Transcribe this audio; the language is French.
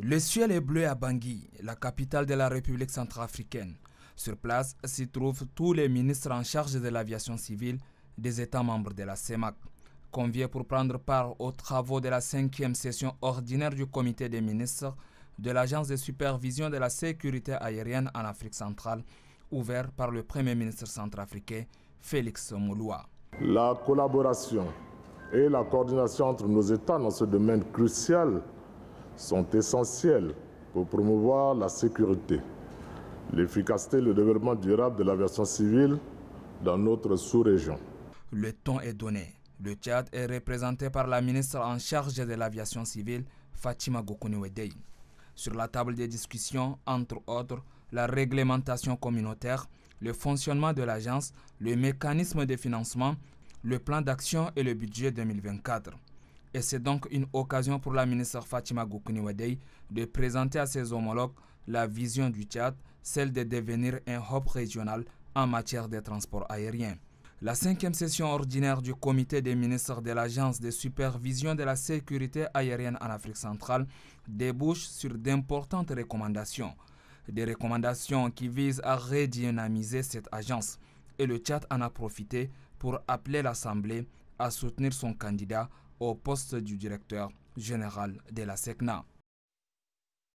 Le ciel est bleu à Bangui, la capitale de la République centrafricaine. Sur place s'y trouvent tous les ministres en charge de l'aviation civile des États membres de la CEMAC, conviés pour prendre part aux travaux de la cinquième session ordinaire du comité des ministres de l'Agence de supervision de la sécurité aérienne en Afrique centrale, ouvert par le Premier ministre centrafricain Félix Mouloua. La collaboration et la coordination entre nos États dans ce domaine crucial sont essentielles pour promouvoir la sécurité, l'efficacité et le développement durable de l'aviation civile dans notre sous-région. Le temps est donné. Le Tchad est représenté par la ministre en charge de l'aviation civile, Fatima Gokuniwedei. Sur la table des discussions, entre autres, la réglementation communautaire, le fonctionnement de l'agence, le mécanisme de financement, le plan d'action et le budget 2024. Et c'est donc une occasion pour la ministre Fatima Goukouniwadei de présenter à ses homologues la vision du Tchad, celle de devenir un hub régional en matière de transport aérien. La cinquième session ordinaire du comité des ministres de l'Agence de supervision de la sécurité aérienne en Afrique centrale débouche sur d'importantes recommandations. Des recommandations qui visent à redynamiser cette agence. Et le Tchad en a profité pour appeler l'Assemblée à soutenir son candidat au poste du directeur général de la SECNA.